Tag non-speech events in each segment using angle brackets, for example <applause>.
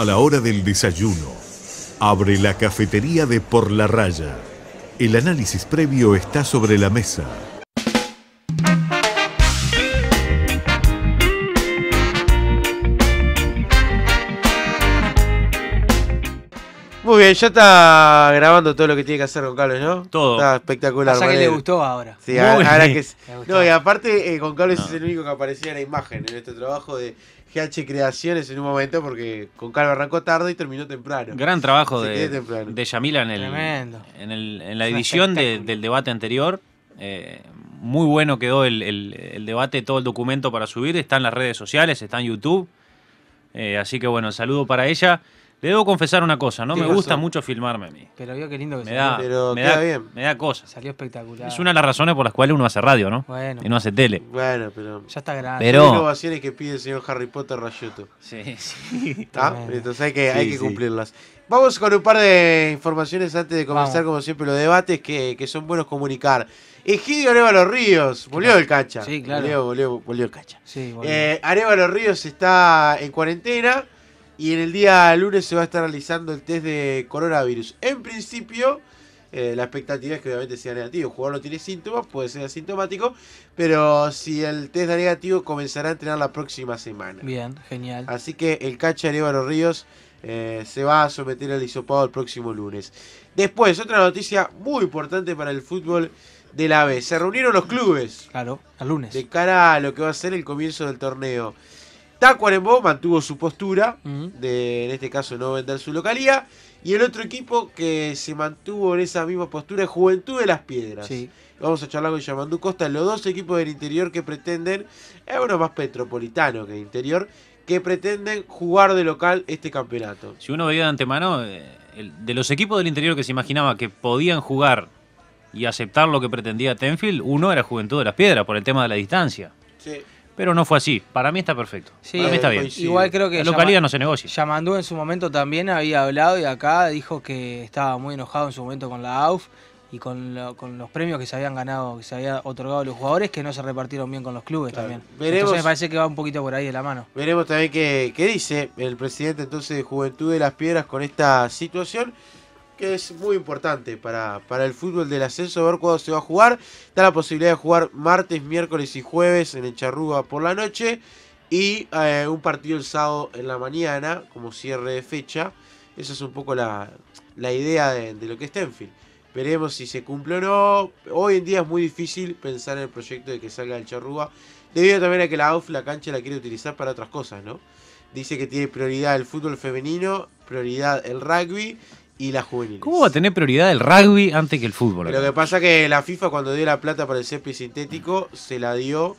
A la hora del desayuno, abre la cafetería de Por la Raya. El análisis previo está sobre la mesa. Muy bien, ya está grabando todo lo que tiene que hacer con Carlos, ¿no? Todo. Está espectacular. Pasa que le gustó ahora. Sí, ahora que... No, y aparte eh, con Carlos es el único que aparecía en la imagen en este trabajo de GH Creaciones en un momento porque con Carlos arrancó tarde y terminó temprano. Gran trabajo de, Yamila en, el, en, la edición del debate anterior. Eh, muy bueno quedó el, debate, todo el documento para subir. Está en las redes sociales, está en YouTube. Eh, así que bueno, saludo para ella. Le debo confesar una cosa, no me gusta mucho filmarme a mí. Pero vio qué lindo que me Da, pero me da, bien. Me da cosas. Salió espectacular. Es una de las razones por las cuales uno hace radio, ¿no? Y no hace tele. Bueno, pero. Ya está grande. Pero. Hay innovaciones que pide el señor Harry Potter Rayuto. Sí, sí. Entonces hay que, hay que cumplirlas. Vamos con un par de informaciones antes de comenzar, como siempre, los debates que, que son buenos comunicar. Egidio los Ríos, volvió del cacha. Sí, claro. Volvió, volvió, volvió el cacha. Sí, volvió. Eh, Arevalo Ríos está en cuarentena. Y en el día lunes se va a estar realizando el test de coronavirus. En principio, eh, la expectativa es que obviamente sea negativo. El jugador no tiene síntomas, puede ser asintomático. Pero si el test da negativo, comenzará a entrenar la próxima semana. Bien, genial. Así que el cacha los Ríos eh, se va a someter al hisopado el próximo lunes. Después, otra noticia muy importante para el fútbol de la B. Se reunieron los clubes. Claro, al lunes. De cara a lo que va a ser el comienzo del torneo. Tacuarembó mantuvo su postura de, en este caso, no vender su localía. Y el otro equipo que se mantuvo en esa misma postura es Juventud de las Piedras. Vamos a charlar con Yamandú Costa, los dos equipos del interior que pretenden, es uno más metropolitano que interior, que pretenden jugar de local este campeonato. Si uno veía de antemano, eh, de los equipos del interior que se imaginaba que podían jugar y aceptar lo que pretendía Tenfield, uno era Juventud de las Piedras por el tema de la distancia. Sí pero no fue así. Para mí está perfecto. Para mí está eh, bien. Igual creo que. localidad no se negocia. Yamandú en su momento también había hablado y acá dijo que estaba muy enojado en su momento con la AUF y con, los premios que se habían ganado, que se había otorgado los jugadores, que no se repartieron bien con los clubes también. Veremos, me parece que va un poquito por ahí de la mano. Veremos también qué, qué dice el presidente entonces de Juventud de las Piedras con esta situación que es muy importante para, para el fútbol del ascenso, ver cuándo se va a jugar. Da la posibilidad de jugar martes, miércoles y jueves en el Charrúa por la noche y eh, un partido el sábado en la mañana como cierre de fecha. Esa es un poco la, idea de, lo que es Tenfield. Veremos si se cumple o no. Hoy en día es muy difícil pensar en el proyecto de que salga el Charrúa, debido también a que la AUF la cancha la quiere utilizar para otras cosas, ¿no? Dice que tiene prioridad el fútbol femenino, prioridad el rugby y la juvenil. ¿Cómo va a tener prioridad el rugby antes que el fútbol? Lo que pasa es que la FIFA cuando dio la plata para el césped sintético se la dio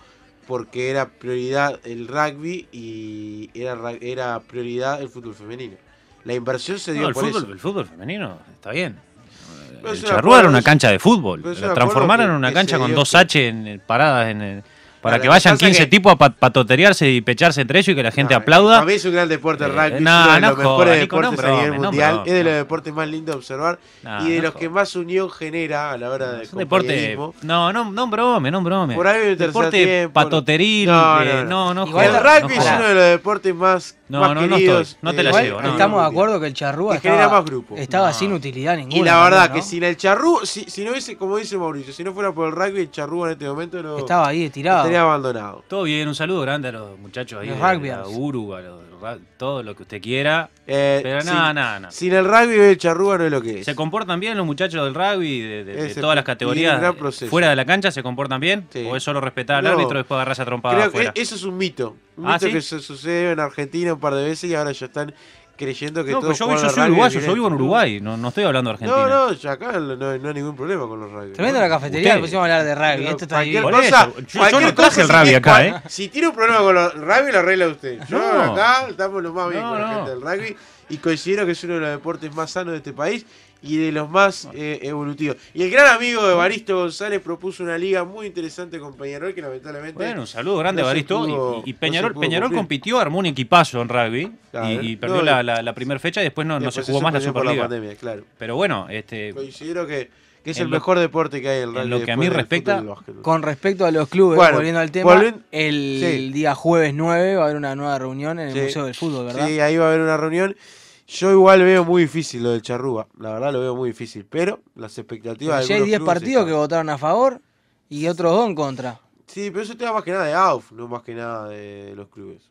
porque era prioridad el rugby y era, era prioridad el fútbol femenino. La inversión se dio el por fútbol, eso. El fútbol femenino está bien. el Charrúa era una cancha de fútbol. La transformaron en una cancha con dos H en, paradas en el para que vayan 15 tipos a patoterearse y pecharse entre ellos y que la gente aplauda. A mí es un gran deporte el eh, rugby. No, es de los no mejores deportes a nivel mundial. es de los deportes más lindos de observar y de los que más unión genera a la hora de deporte. No, no, no brome, no brome. Por ahí un deporte patoteril. No, no, no. El rugby es uno de los deportes más no, no, no, no te la llevo. No, estamos de acuerdo que el charrúa estaba, estaba sin utilidad ninguna. Y la verdad que sin el charrúa, si, si, no como dice Mauricio, si no fuera por el rugby, el charrúa en este momento no, estaba ahí tirado. Estaría abandonado. Todo bien, un saludo grande a los muchachos ahí. de, A Uruguay todo lo que usted quiera. Eh, pero nada, nada, nada. Sin el rugby, el charrúa no es lo que es. ¿Se comportan bien los muchachos del rugby, de, todas las categorías? Eh, fuera de la cancha, ¿se comportan bien? ¿O es solo respetar al árbitro y después agarrarse a trompada? eso es un mito. Un ¿Ah, mito que sucedió en Argentina un par de veces y ahora ya están creyendo que todo. todos pues yo, yo soy uruguayo, yo vivo en Uruguay, no, no estoy hablando de Argentina. No, no, acá no, hay ningún problema con los rugby. Tremendo la cafetería, le pusimos a hablar de rugby. Esto está cualquier cosa, yo, no traje el rugby si acá, ¿eh? Si tiene un problema con los rugby, lo arregla usted. Yo acá estamos lo más bien con la gente del rugby y considero que es uno de los deportes más sanos de este país y de los más eh, evolutivos. Y el gran amigo de Baristo González propuso una liga muy interesante con Peñarol, que lamentablemente. Bueno, un saludo grande, Baristo y, Peñarol, Peñarol compitió, armó un equipazo en rugby y, perdió la, primera fecha y después no, se jugó más la Superliga. La claro. Pero bueno, este. Considero que. que es el mejor deporte que hay el rugby. En lo que a mí respecta, con respecto a los clubes, volviendo al tema, el, día jueves 9 va a haber una nueva reunión en el Museo del Fútbol, ¿verdad? Sí, ahí va a haber una reunión. Yo igual veo muy difícil lo del Charrúa, la verdad lo veo muy difícil, pero las expectativas... Pero ya hay 10 partidos que votaron a favor y otros dos en contra. Sí, pero eso te da más que nada de AUF, no más que nada de los clubes.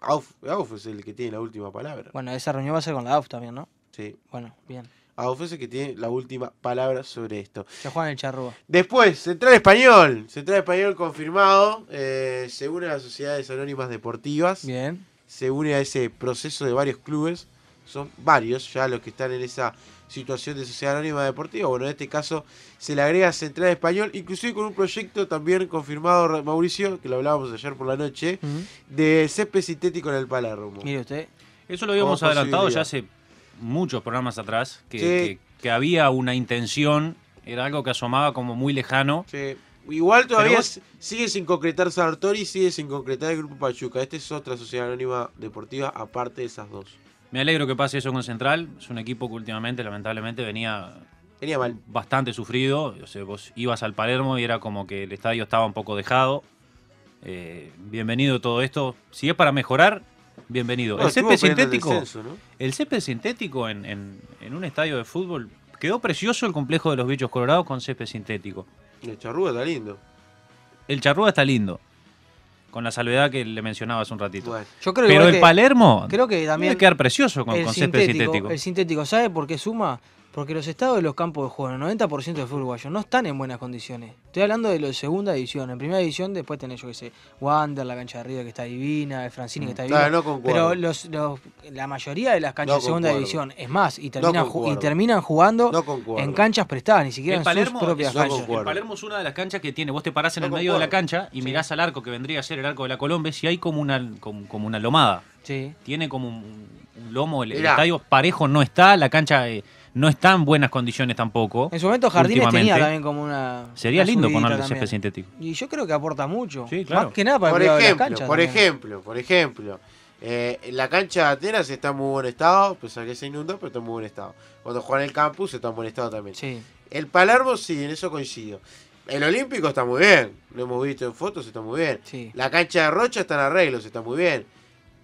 AUF, AUF es el que tiene la última palabra. Bueno, esa reunión va a ser con la AUF también, ¿no? Sí. Bueno, bien. AUF es el que tiene la última palabra sobre esto. Se juega en el charrúa. Después, Central Español. Central Español confirmado. Eh, se une a las sociedades anónimas deportivas. Bien. Se une a ese proceso de varios clubes son varios ya los que están en esa situación de sociedad anónima deportiva. Bueno, en este caso se le agrega Central Español, inclusive con un proyecto también confirmado, Mauricio, que lo hablábamos ayer por la noche, de césped sintético en el Palermo. Mire usted. Eso lo habíamos adelantado ya hace muchos programas atrás, que, que, había una intención, era algo que asomaba como muy lejano. Igual todavía sigue sin concretar Sartori, sigue sin concretar el Grupo Pachuca. Esta es otra sociedad anónima deportiva aparte de esas dos. Me alegro que pase eso con Central. Es un equipo que últimamente, lamentablemente, venía. Bastante sufrido. Yo vos ibas al Palermo y era como que el estadio estaba un poco dejado. Eh, bienvenido todo esto. Si es para mejorar, bienvenido. el, césped sintético, el, sintético en, en, un estadio de fútbol quedó precioso el complejo de los bichos colorados con césped sintético. El charrúa está lindo. El charrúa está lindo con la salvedad que le mencionaba un ratito. yo creo Pero el Palermo creo que quedar precioso con el concepto sintético, El sintético, ¿sabe por qué suma? Porque los estados de los campos de juego, el 90% de fútbol uruguayo, no están en buenas condiciones. Estoy hablando de lo segunda división. En primera división, después tenés, yo qué sé, Wander, la cancha de Río que está divina, el Francini que mm. está divina. pero la mayoría de las canchas de segunda división es más, y, terminan, y terminan jugando en canchas prestadas, ni siquiera en, Palermo, sus propias canchas. Palermo es una de las canchas que tiene. Vos te parás en el medio de la cancha y mirás al arco que vendría a ser el arco de la Colombia, si hay como una, como, una lomada. Sí. Tiene como un, lomo, el, estadio parejo no está, la cancha. de. Eh, no está en buenas condiciones tampoco. En su momento Jardines tenía también como una. Sería lindo ponerle el césped sintético. Y yo creo que aporta mucho. Más que nada para por el ejemplo, la cancha por ejemplo, por ejemplo. Eh, la cancha de Atenas está en muy buen estado, pese a que se inundó pero está en muy buen estado. Cuando juega en el campus está en buen estado también. Sí. El Palermo sí, en eso coincido. El Olímpico está muy bien, lo hemos visto en fotos, está muy bien. La cancha de Rocha está en arreglos, está muy bien.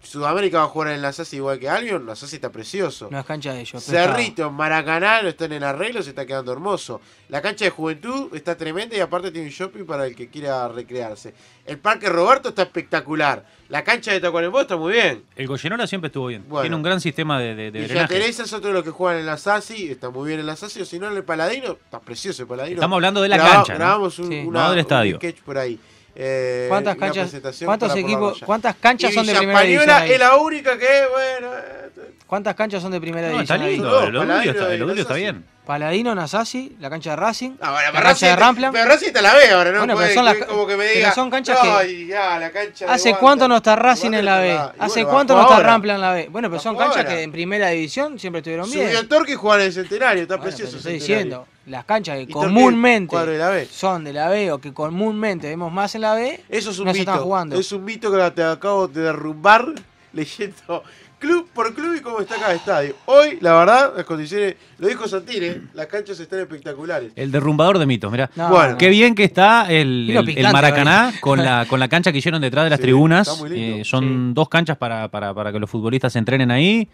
Sudamérica va a jugar en la SASI igual que Albion, la SASI está precioso. No es de ellos. Cerrito, Maracaná, no están en arreglo, se está quedando hermoso. La cancha de Juventud está tremenda y aparte tiene un shopping para el que quiera recrearse. El Parque Roberto está espectacular. La cancha de Tacuarembó está muy bien. El Goyenola siempre estuvo bien. tiene un gran sistema de, de, de y Teresa es otro de los que juegan en la SASI, está muy bien en la SASI, o si no en el Paladino, está precioso el Paladino. Estamos hablando de la cancha. Grabamos un, estadio. un sketch por ahí. Eh, ¿Cuántas canchas, ¿cuántos equipos, ¿Cuántas canchas son de primera división? es la única que, bueno. Eh, ¿Cuántas canchas son de primera no, división? Está lindo, el, el, está bien. Paladino, Nasasi, la cancha de Racing, Ahora la cancha Racing, de Pero Racing te la B ahora, ¿no? Bueno, pero son, como que me diga, canchas que... Ya, la cancha ¿Hace cuánto no está Racing en la B? ¿Hace cuánto no está Rampla en la B? Bueno, pero son canchas que en primera división siempre estuvieron bien. Subió Torque y jugaba en el Centenario, está precioso. estoy diciendo, las canchas que comúnmente son de la B o que comúnmente vemos más en la B, Eso es un no mito. se están jugando. Es un mito que te acabo de derrumbar leyendo club por club y cómo está cada estadio. Hoy, la verdad, las condiciones, lo dijo Santire, las canchas están espectaculares. El derrumbador de mitos, mirá. Qué bien que está el, Maracaná con la, cancha que hicieron detrás de las tribunas. Eh, son dos canchas para, que los futbolistas se entrenen ahí.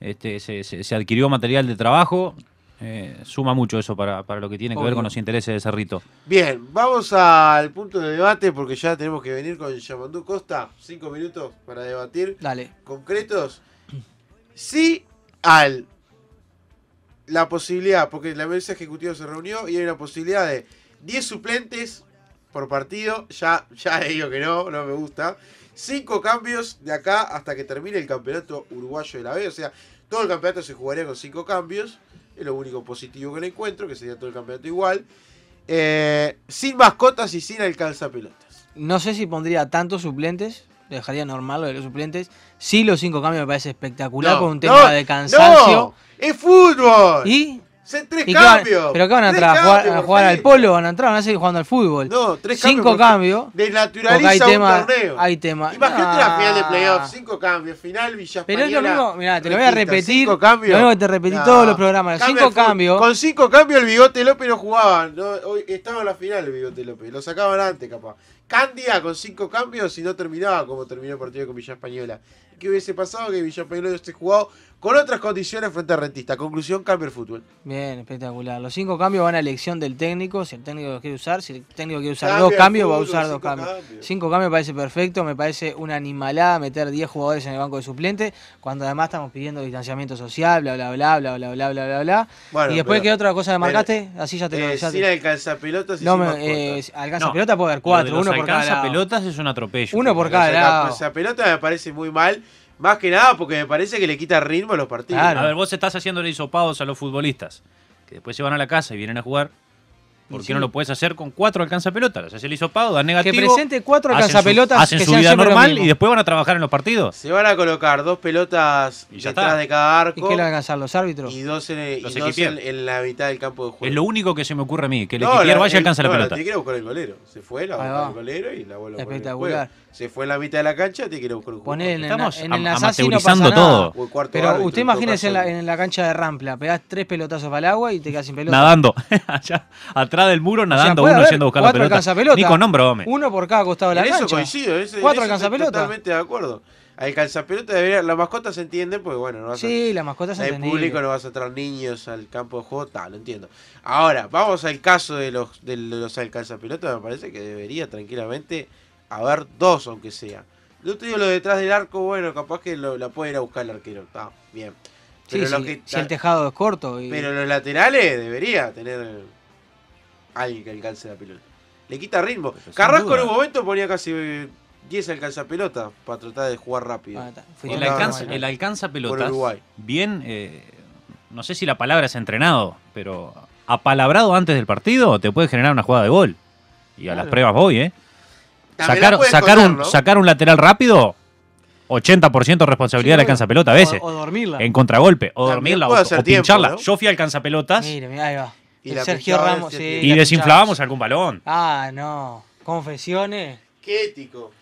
Este, se, adquirió material de trabajo. Eh, suma mucho eso para, lo que tiene que ver con los intereses de Cerrito. Bien, vamos al punto de debate porque ya tenemos que venir con Yamandú Costa, cinco minutos para debatir. Dale. Concretos sí al la posibilidad, porque la mesa ejecutiva se reunió y hay una posibilidad de 10 suplentes por partido, ya, ya digo que no, no me gusta. 5 cambios de acá hasta que termine el campeonato uruguayo de la B, o sea, todo el campeonato se jugaría con 5 cambios, es lo único positivo que le encuentro, que sería todo el campeonato igual. Eh, sin mascotas y sin alcanzapelotas. No sé si pondría tantos suplentes, dejaría normal lo de los suplentes. Sí, los cinco cambios me parece espectacular con un tema de cansancio. No, ¡Es fútbol! ¿Y? Son tres cambios. ¿Pero qué van a entrar? ¿A jugar, al polo? ¿Van a entrar? ¿Van a seguir jugando al fútbol? No, tres cinco cambios. Desnaturaliza hay un torneo. Hay tema. Imagínate la ah. final de playoff, cinco cambios. Final Villa Pero es lo mismo, te lo voy a repetir. Cinco cambios. te repetí todos los programas. cinco cambios. Con cinco cambios el Bigote López no jugaba. hoy estaba en la final el Bigote López. Lo sacaban antes, capaz. Candia con cinco cambios y no terminaba como terminó el partido con Villa Española. ¿Qué hubiese pasado que Villa Española esté jugado con otras condiciones frente a Rentista. Conclusión, cambio el fútbol. Bien, espectacular. Los cinco cambios van a elección del técnico, si el técnico los quiere usar, si el técnico quiere usar dos cambios, va a usar dos cambios. Cinco cambios me parece perfecto, me parece una animalada meter 10 jugadores en el banco de suplente, cuando además estamos pidiendo distanciamiento social, bla, bla, bla, bla, bla, bla, bla, bla, bla. y después, que ¿qué otra cosa marcaste? Así ya te lo eh, Sin y no, eh, Alcanza no, puede haber cuatro, uno por cada pelotas es un atropello. Uno por cada lado. pelota me parece muy mal más que nada porque me parece que le quita ritmo a los partidos. A ver, vos estás haciéndole hisopados a los futbolistas, que después se van a la casa y vienen a jugar. ¿Por qué no lo puedes hacer con cuatro alcanzapelotas? hacer el hisopado, da negativo. Que presente cuatro alcanzapelotas. pelotas su, hacen vida normal y después van a trabajar en los partidos. Se van a colocar dos pelotas y detrás de cada arco. ¿Y qué le van a alcanzar los árbitros? Y dos, en, en, la mitad del campo de juego. Es lo único que se me ocurre a mí, que el no, vaya alcanza la pelota. Tiene que buscar el golero. Se fue, la pelota el golero y la vuelve Espectacular. Se fue en la mitad de la cancha, tiene que ir buscar un jugador. En Estamos en, el amateurizando no todo. Pero usted imagínese en la, cancha de Rampla, pegás tres pelotazos para el agua y te quedas sin pelota. Nadando. <laughs> detrás del muro nadando uno yendo a buscar la pelota. Ni con hombro, hombre. Uno por cada costado de la Eso coincido, cuatro alcanzapelotas. Totalmente de acuerdo. Alcanzapelotas debería, las mascotas se entienden, pues bueno, no vas Sí, las mascotas se entienden. público no vas a traer niños al campo de juego, tal, lo entiendo. Ahora, vamos al caso de los de los alcanzapelotas, me parece que debería tranquilamente haber dos aunque sea. Yo te digo lo detrás del arco, bueno, capaz que lo, la puede ir a buscar el arquero, está bien. Pero sí, que, si el tejado es corto. Y... Pero los laterales debería tener Alguien que alcance la pelota. Le quita ritmo. Carrasco en un momento ponía casi 10 eh, alcanza pelota para tratar de jugar rápido. Ah, el, alcanza, el, Bien, eh, no sé si la palabra es entrenado, pero apalabrado antes del partido te puede generar una jugada de gol. Y a las pruebas voy, ¿eh? Sacar, un, lateral rápido, 80% responsabilidad de alcanza pelota a veces. O, dormirla. En contragolpe. O dormirla o, pincharla. Yo fui alcanza pelotas. Mira, mira, ahí va. Y Sergio Ramos, Y desinflábamos algún balón. Ah, no. Confesiones. Qué ético.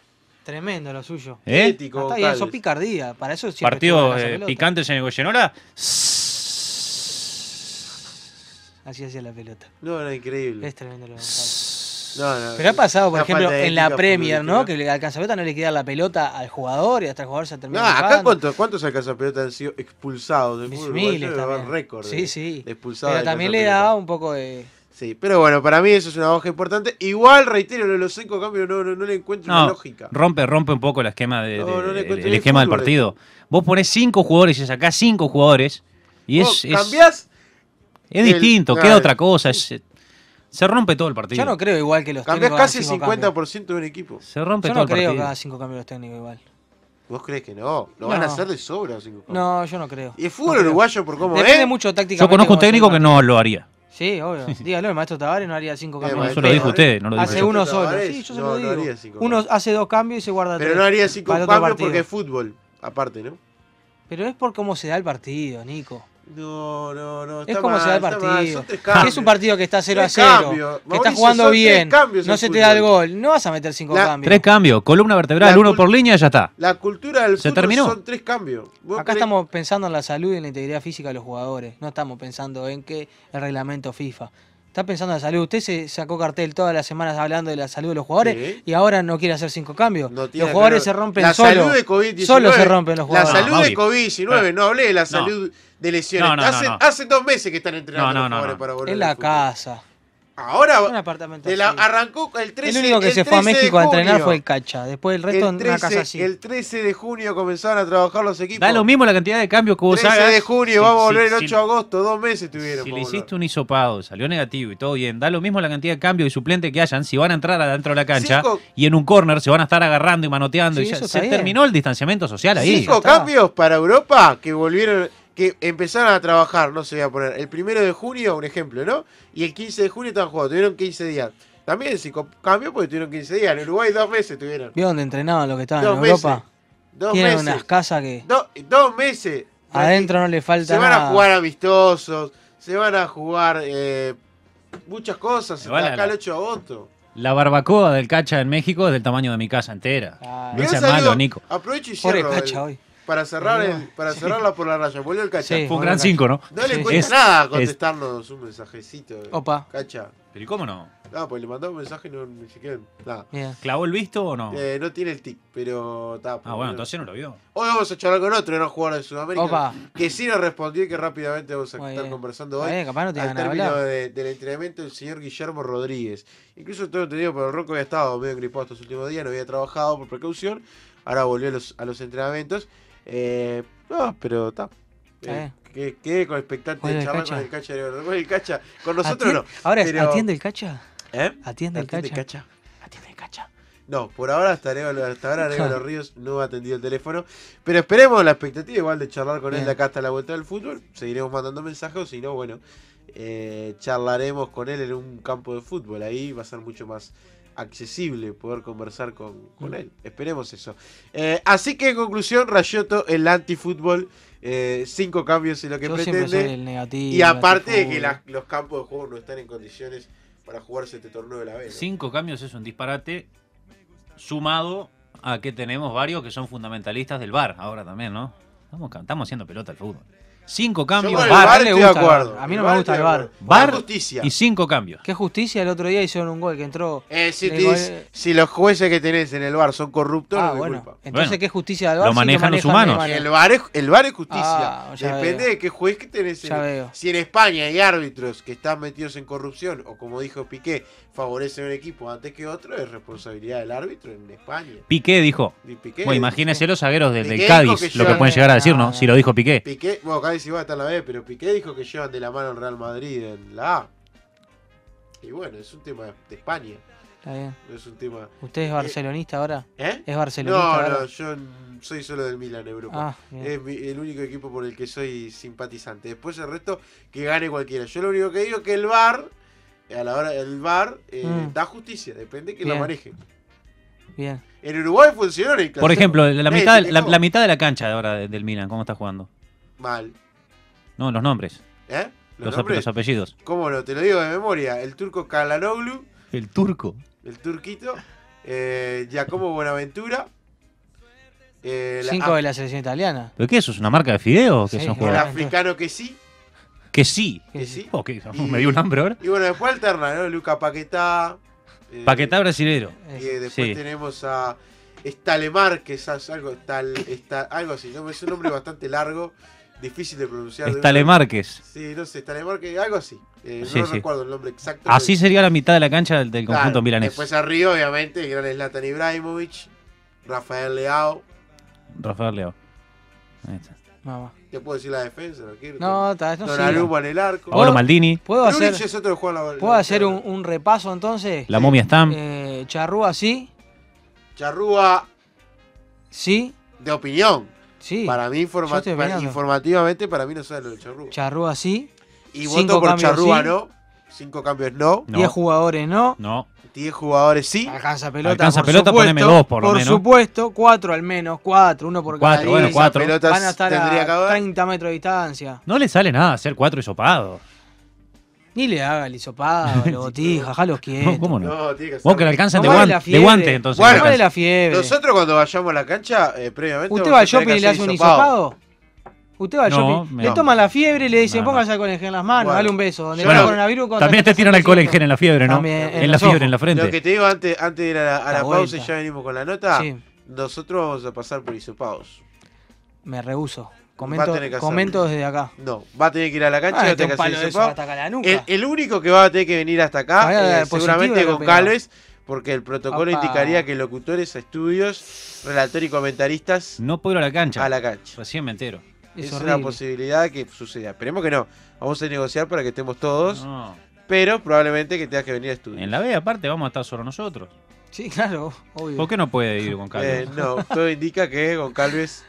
Tremendo lo suyo. ¿Eh? Ético. Hasta, ah, eso picardía. Para eso Partidos eh, picantes en Goyenora. Así hacía la pelota. No, era increíble. Es tremendo lo que pero ha pasado, por ejemplo, en la Premier, ¿no? Que al cazapelota no le queda la pelota al jugador y hasta el jugador se termina. No, acá cuántos, cuántos alcanzapelotas han sido expulsados del mundo? Miles también. Sí, sí. expulsados Pero también le da un poco de. Sí, pero bueno, para mí eso es una hoja importante. Igual, reitero, los cinco cambios no, le encuentro una lógica. Rompe, rompe un poco el esquema, de, esquema del partido. Vos ponés cinco jugadores y sacás cinco jugadores. Y es, cambiás es, es, distinto, queda otra cosa. Es, se rompe todo el partido. Yo no creo igual que los técnicos. Cambias casi el 50% de un equipo. Se rompe todo el partido. Yo no creo que haga cinco cambios técnicos igual. ¿Vos crees que no? Lo van a hacer de sobra. Cinco cambios. no, yo no creo. ¿Y el fútbol uruguayo por cómo Depende mucho tácticamente. Yo conozco un técnico que no lo haría. Sí, obvio. <laughs> Dígalo, el maestro Tavares no haría cinco eh, cambios. eso lo dijo usted, no lo dijo Hace uno solo. Sí, yo se lo digo. uno hace dos cambios y se guarda Pero no haría cinco cambios porque es fútbol, aparte, ¿no? Pero es por cómo se da el partido, Nico. No, no, no. es como mal, se da el partido. Es un partido que está 0 a 0. Que está jugando bien. No se te da el gol. No vas a meter 5 cambios. Tres cambios. Columna vertebral, uno por línea, ya está. La cultura del se terminó. son tres cambios. Acá estamos pensando en la salud y en la integridad física de los jugadores. No estamos pensando en que el reglamento FIFA está pensando en la salud. Usted se sacó cartel todas las semanas hablando de la salud de los jugadores y ahora no quiere hacer cinco cambios. los jugadores se rompen la solo. Salud de COVID solo se rompen los jugadores. La salud de COVID-19, no hablé de la salud de lesiones. Hace, hace, dos meses que están entrenando los jugadores para volver. En la casa. Ahora la, arrancó el 13 El único que se fue a México a entrenar fue el Cacha. Después el resto en una casa así. El 13 de junio comenzaron a trabajar los equipos. Da lo mismo la cantidad de cambios que vos 13 de junio, vamos a volver el 8 de agosto. Dos meses tuvieron. Si le hiciste un hisopado, salió negativo y todo bien. Da lo mismo la cantidad de cambios y suplentes que hayan. Si van a entrar adentro de la cancha y en un corner se van a estar agarrando y manoteando. y ya, se terminó el distanciamiento social ahí. Cinco cambios para Europa que volvieron que empezaron a trabajar, no se voy a poner, el primero de junio, un ejemplo, ¿no? Y el 15 de junio estaban jugando, tuvieron 15 días. También se cambió porque tuvieron 15 días. En Uruguay dos meses tuvieron. ¿Vio dónde entrenaban los que estaban en Europa? Dos meses. unas casas que. dos meses. Adentro no le falta. Se van a jugar amistosos, se van a jugar eh, muchas cosas. Van acá la... el 8 de agosto. La barbacoa del cacha en México es del tamaño de mi casa entera. Ay. Nico. Aprovecho y cierro para cerrar, ah, para cerrarla por la raya, volvió el cacha. Fue un gran 5, ¿no? No le cuesta nada contestarnos un mensajecito. Eh, Opa. Cacha. Pero ¿y cómo no? Ah, pues le mandó un mensaje y no ni siquiera nada. ¿Clavó el visto o no? Eh, no tiene el tic, pero está. Ah, bueno, entonces no lo vio. Hoy vamos a charlar con otro un jugador de Sudamérica Opa. que sí nos respondió y que rápidamente vamos a estar conversando hoy. ver, capaz no te al término del entrenamiento del señor Guillermo Rodríguez. Incluso tengo entendido, el Rocco había estado medio gripado estos últimos días, no había trabajado por precaución. Ahora volvió a los, a los entrenamientos eh, no, pero está. Eh, qué con expectante de charlar con el cacha Con el cacha, con nosotros no. Ahora, ¿atiende el cacha? ¿Eh? ¿Atiende, el, cacha? No, por ahora hasta, Arevalo, hasta ahora Arevalo Ríos no ha atendido el teléfono. Pero esperemos la expectativa igual de charlar con él de acá hasta la vuelta del fútbol. Seguiremos mandando mensajes, si no, bueno, eh, charlaremos con él en un campo de fútbol. Ahí va a ser mucho más accesible poder conversar con, mm. él. Esperemos eso. Eh, así que en conclusión, Rayoto, el antifútbol, eh, cinco cambios en lo que Yo pretende. y aparte de que los campos de juego no están en condiciones para jugarse este torneo de la vez. Cinco cambios es un disparate sumado a que tenemos varios que son fundamentalistas del bar ahora también, ¿no? Estamos, estamos haciendo pelota al fútbol. Cinco cambios. acuerdo. A mí no me gusta el bar. Bar y cinco cambios. Qué justicia, el otro día hicieron un gol que entró. Eh, si, los jueces que tenés en el bar son corruptos, ah, no culpa. Entonces, ¿qué justicia del bar? Lo manejan, los humanos. El bar es, el bar es justicia. Ah, Depende de qué juez que tenés. Si en España hay árbitros que están metidos en corrupción, o como dijo Piqué, favorecen un equipo antes que otro, es responsabilidad del árbitro en España. Piqué dijo. imagínense los zagueros del, Cádiz, lo que pueden llegar a decir, ¿no? Ah, si lo dijo Piqué. Piqué, si va a estar la B, pero Piqué dijo que llevan de la mano al Real Madrid en la A. Y bueno, es un tema de España. es un tema. ¿Usted es barcelonista ahora? ¿Eh? ¿Es barcelonista? No, no, yo soy solo del Milan, Europa. Ah, es el único equipo por el que soy simpatizante. Después el resto, que gane cualquiera. Yo lo único que digo es que el Bar a la hora el Bar eh, mm. da justicia, depende que lo maneje. Bien. En Uruguay funcionó. por ejemplo, la mitad, eh, la, mitad de la cancha de ahora del Milan, ¿cómo está jugando? Mal. No, los nombres. ¿Eh? ¿Los, apellidos. ¿Cómo no? Te lo digo de memoria. El turco Kalanoglu. El turco. El turquito. Eh, Giacomo Buenaventura. Eh, Cinco de la selección italiana. ¿Pero qué eso? ¿Es una marca de fideos? que el africano que sí. Que sí. Que sí. Oh, me dio un hambre ahora. Y bueno, después alterna, ¿no? Luca Paquetá. Eh, Paquetá brasilero. Y eh, después tenemos a Estalemar que es algo, tal, está, algo así, Es un nombre bastante largo difícil de pronunciar. Estale Márquez. Sí, no sé, Estale Márquez, algo así. Eh, no recuerdo el nombre exacto. Así sería la mitad de la cancha del, conjunto milanés. Después arriba, obviamente, el gran Zlatan Ibrahimovic, Rafael Leao. Rafael Leao. Ahí está. Vamos. Te puedo decir la defensa, no está No, tal no en el arco. Ahora Maldini. ¿Puedo hacer, hacer un, repaso entonces? La momia Stam. Eh, Charrúa, sí. Charrúa. Sí. De opinión. Sí. Para mí, informativamente, para mí no sale lo de Charrúa. Charrúa sí. Y voto por Charrúa no. Cinco cambios no. Diez jugadores no. No. Diez jugadores sí. Alcanza pelota. Alcanza por pelota, poneme dos por lo menos. Por supuesto, cuatro al menos, cuatro, uno por cuatro, cada Bueno, cuatro. Van a estar a 30 metros de distancia. No le sale nada hacer cuatro hisopados. Ni le haga el hisopado, <laughs> lo botija, los que. No, ¿Cómo no? No, Vos que le alcanzan de, guan- de guante, entonces. Bueno, la fiebre. Nosotros cuando vayamos a la cancha, eh, previamente. ¿Usted va al shopping y le hace un hisopado? Usted va al shopping, le toma la fiebre, y le dicen, ponga no. póngase alcohol en en las manos, dale un beso. Donde También te tiran <laughs> alcohol en gel en la fiebre, ¿no? en la fiebre, en la frente. Lo que te digo antes, antes de ir a la, pausa y ya venimos con la nota, nosotros vamos a pasar por hisopados. me rehuso. Comento, desde acá. No, va a tener que ir a la cancha. Ah, este no El, único que va a tener que venir hasta acá, eh, es seguramente con Calves, porque el protocolo indicaría que locutores, estudios, relator y comentaristas. No puedo ir a la cancha. A la cancha. Recién me entero. Es, es una posibilidad que suceda. Esperemos que no. Vamos a negociar para que estemos todos. Pero probablemente que tengas que venir a estudiar. En la B, aparte, vamos a estar solo nosotros. Sí, claro, obvio. ¿Por qué no puede ir con Eh, no, todo indica que con calves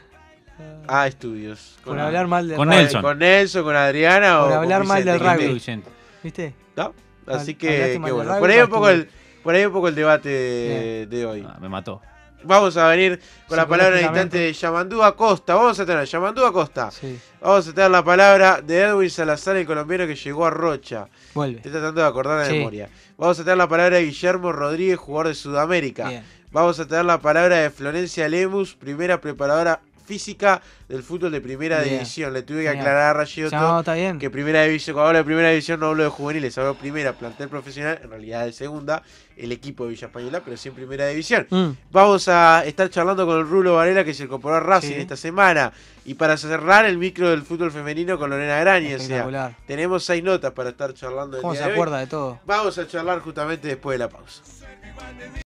Ah, estudios. Con, hablar mal del con Nelson. Con Nelson, con Adriana por hablar mal del rugby. ¿Viste? ¿No? Así que, bueno. Por ahí, un poco el, por ahí un poco el debate de, hoy. Ah, me mató. Vamos a venir con la palabra en instante de Yamandú Acosta. Vamos a tener Yamandú Acosta. Sí. Vamos a tener la palabra de Edwin Salazar, el colombiano que llegó a Rocha. Vuelve. Estoy tratando de acordar la memoria. Vamos a tener la palabra de Guillermo Rodríguez, jugador de Sudamérica. Vamos a tener la palabra de Florencia Lemus, primera preparadora física del fútbol de primera división. Le tuve que aclarar a Rayo que primera división, cuando hablo de primera división no hablo de juveniles, hablo primera, plantel profesional, en realidad de segunda, el equipo de Villa Española, pero sí en primera división. Mm. Vamos a estar charlando con el Rulo Varela que se incorporó a Racing esta semana. Y para cerrar el micro del fútbol femenino con Lorena Grani, tenemos seis notas para estar charlando. ¿Cómo se acuerda de todo? Vamos a charlar justamente después de la pausa.